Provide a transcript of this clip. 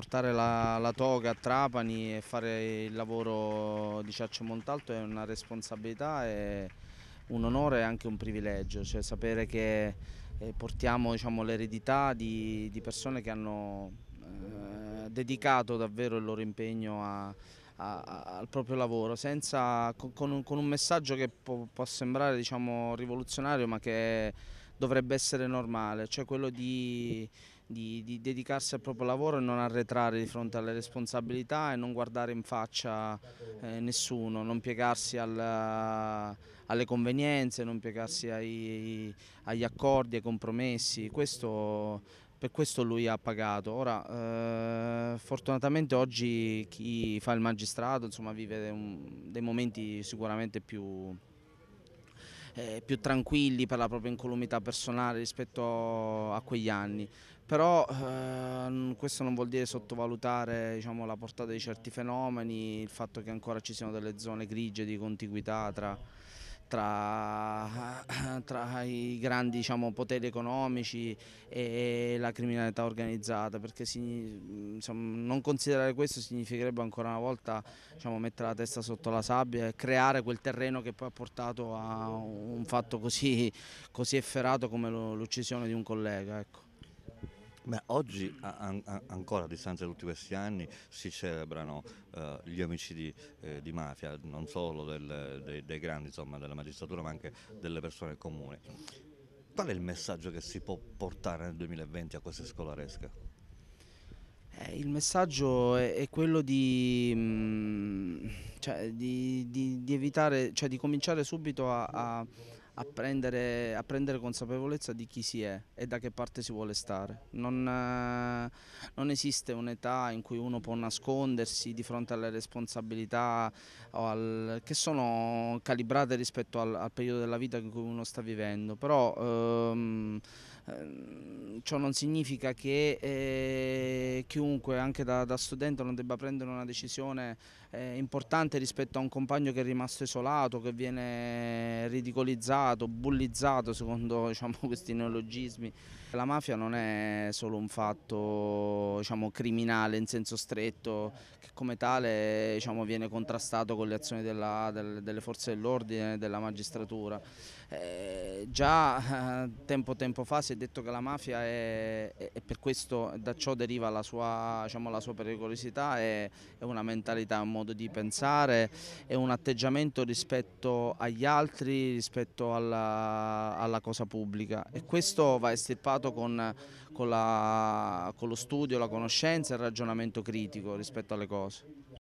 portare la, la, toga a Trapani e fare il lavoro di Ciaccio Montalto è una responsabilità, è un onore e anche un privilegio, cioè sapere che eh, portiamo diciamo, l'eredità di, di, persone che hanno eh, dedicato davvero il loro impegno a, a, al proprio lavoro, senza, con, un, con, un, messaggio che può, può sembrare diciamo, rivoluzionario ma che dovrebbe essere normale, cioè quello di di, di, dedicarsi al proprio lavoro e non arretrare di fronte alle responsabilità e non guardare in faccia eh, nessuno, non piegarsi al, alle convenienze, non piegarsi ai, agli accordi, ai compromessi. Questo, per questo lui ha pagato. Ora, eh, fortunatamente oggi chi fa il magistrato insomma, vive dei momenti sicuramente più, eh, più tranquilli per la propria incolumità personale rispetto a quegli anni. Però eh, questo non vuol dire sottovalutare diciamo, la portata di certi fenomeni, il fatto che ancora ci siano delle zone grigie di contiguità tra, tra tra i grandi diciamo, poteri economici e la criminalità organizzata, perché insomma, non considerare questo significherebbe ancora una volta diciamo, mettere la testa sotto la sabbia e creare quel terreno che poi ha portato a un fatto così, così efferato come l'uccisione di un collega. Ecco. Beh, oggi an- ancora a distanza di tutti questi anni si celebrano eh, gli omicidi eh, di mafia, non solo del, dei, dei, grandi, insomma, della magistratura, ma anche delle persone comuni. Qual è il messaggio che si può portare nel 2020 a queste scolaresche? Eh, il messaggio è, è quello di, mh, mm, cioè, di, di, di, evitare, cioè di cominciare subito a, a a prendere, a prendere, consapevolezza di chi si è e da che parte si vuole stare. Non, eh, non esiste un'età in cui uno può nascondersi di fronte alle responsabilità al, che sono calibrate rispetto al, al, periodo della vita in cui uno sta vivendo, però ehm, ehm ciò non significa che eh, chiunque, anche da, da, studente, non debba prendere una decisione eh, importante rispetto a un compagno che è rimasto isolato, che viene ridicolizzato, bullizzato secondo diciamo, questi neologismi. La mafia non è solo un fatto diciamo, criminale in senso stretto, che come tale diciamo, viene contrastato con le azioni della, del, delle forze dell'ordine e della magistratura. Eh, già eh, tempo, tempo fa si è detto che la mafia è e, e per questo da ciò deriva la sua, diciamo, la sua pericolosità, è, è, una mentalità, un modo di pensare, è un atteggiamento rispetto agli altri, rispetto alla, alla cosa pubblica e questo va estirpato con, con, la, con lo studio, la conoscenza e il ragionamento critico rispetto alle cose.